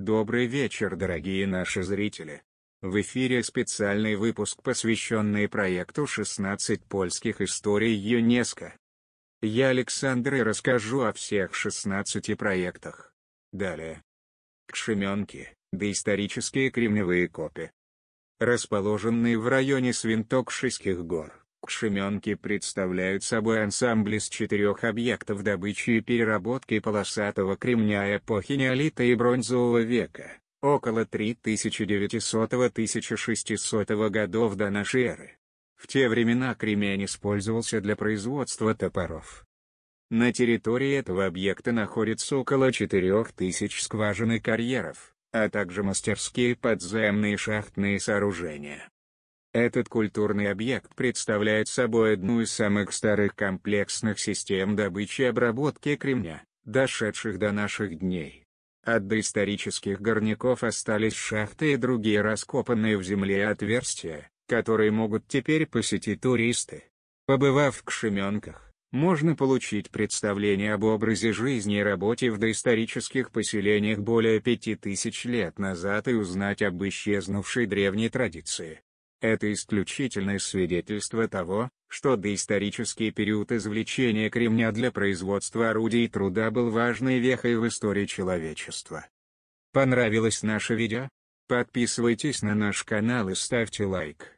Добрый вечер, дорогие наши зрители! В эфире специальный выпуск, посвященный проекту «16 польских историй ЮНЕСКО». Я Александр и расскажу о всех 16 проектах. Далее. Кшеменки, доисторические кремниевые копи. Расположенные в районе Свинтокшийских гор, Кшеменки представляют собой ансамбль из четырех объектов добычи и переработки полосатого кремня эпохи неолита и бронзового века, около 3900-1600 годов до нашей эры. В те времена кремень использовался для производства топоров. На территории этого объекта находится около 4000 скважин и карьеров, а также мастерские подземные шахтные сооружения. Этот культурный объект представляет собой одну из самых старых комплексных систем добычи и обработки кремня, дошедших до наших дней. От доисторических горняков остались шахты и другие раскопанные в земле отверстия, которые могут теперь посетить туристы. Побывав в Кшеменках, можно получить представление об образе жизни и работе в доисторических поселениях более 5000 лет назад и узнать об исчезнувшей древней традиции, это исключительное свидетельство того, что доисторический период извлечения кремня для производства орудий труда был важной вехой в истории человечества. Понравилось наше видео? Подписывайтесь на наш канал и ставьте лайк.